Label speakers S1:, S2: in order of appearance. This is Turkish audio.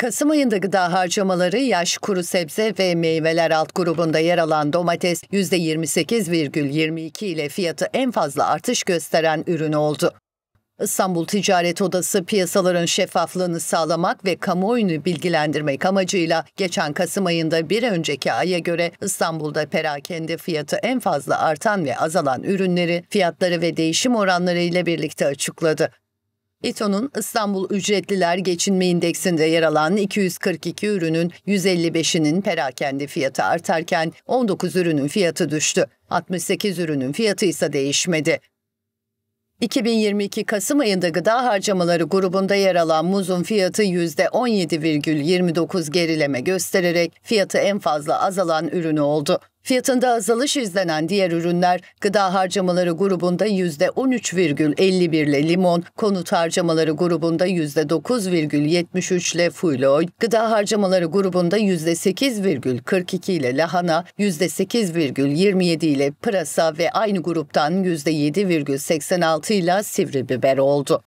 S1: Kasım ayında gıda harcamaları yaş, kuru sebze ve meyveler alt grubunda yer alan domates %28,22 ile fiyatı en fazla artış gösteren ürün oldu. İstanbul Ticaret Odası piyasaların şeffaflığını sağlamak ve kamuoyunu bilgilendirmek amacıyla geçen Kasım ayında bir önceki aya göre İstanbul'da perakende fiyatı en fazla artan ve azalan ürünleri, fiyatları ve değişim oranları ile birlikte açıkladı. İTO'nun İstanbul Ücretliler Geçinme İndeksinde yer alan 242 ürünün 155'inin perakende fiyatı artarken 19 ürünün fiyatı düştü. 68 ürünün fiyatı ise değişmedi. 2022 Kasım ayında gıda harcamaları grubunda yer alan muzun fiyatı %17,29 gerileme göstererek fiyatı en fazla azalan ürünü oldu. Fiyatında azalış izlenen diğer ürünler gıda harcamaları grubunda %13,51 ile limon, konut harcamaları grubunda %9,73 ile fuloy, gıda harcamaları grubunda %8,42 ile lahana, %8,27 ile pırasa ve aynı gruptan %7,86 ile sivri biber oldu.